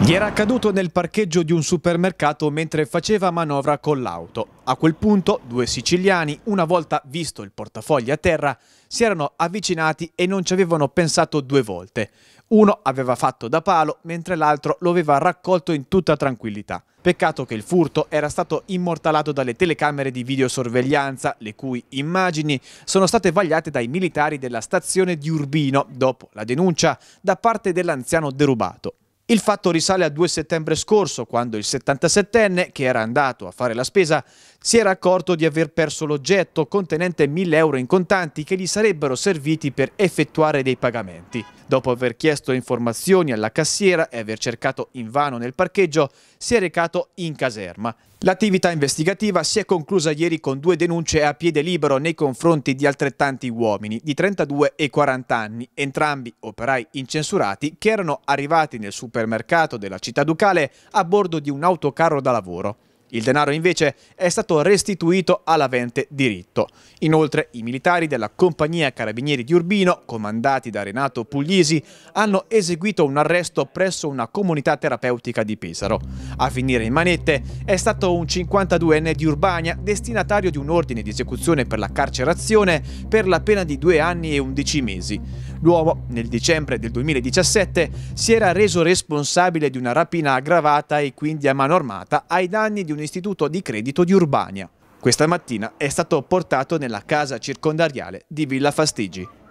Gli era accaduto nel parcheggio di un supermercato mentre faceva manovra con l'auto. A quel punto due siciliani, una volta visto il portafoglio a terra, si erano avvicinati e non ci avevano pensato due volte. Uno aveva fatto da palo mentre l'altro lo aveva raccolto in tutta tranquillità. Peccato che il furto era stato immortalato dalle telecamere di videosorveglianza, le cui immagini sono state vagliate dai militari della stazione di Urbino dopo la denuncia da parte dell'anziano derubato. Il fatto risale al 2 settembre scorso, quando il 77enne, che era andato a fare la spesa, si era accorto di aver perso l'oggetto contenente 1000 euro in contanti che gli sarebbero serviti per effettuare dei pagamenti. Dopo aver chiesto informazioni alla cassiera e aver cercato invano nel parcheggio, si è recato in caserma. L'attività investigativa si è conclusa ieri con due denunce a piede libero nei confronti di altrettanti uomini di 32 e 40 anni, entrambi operai incensurati che erano arrivati nel supermercato della città ducale a bordo di un autocarro da lavoro. Il denaro invece è stato restituito all'avente diritto. Inoltre i militari della compagnia Carabinieri di Urbino, comandati da Renato Puglisi, hanno eseguito un arresto presso una comunità terapeutica di Pesaro. A finire in manette è stato un 52enne di Urbania, destinatario di un ordine di esecuzione per la carcerazione per la pena di due anni e undici mesi. L'uomo, nel dicembre del 2017, si era reso responsabile di una rapina aggravata e quindi a mano armata ai danni di un istituto di credito di Urbania. Questa mattina è stato portato nella casa circondariale di Villa Fastigi.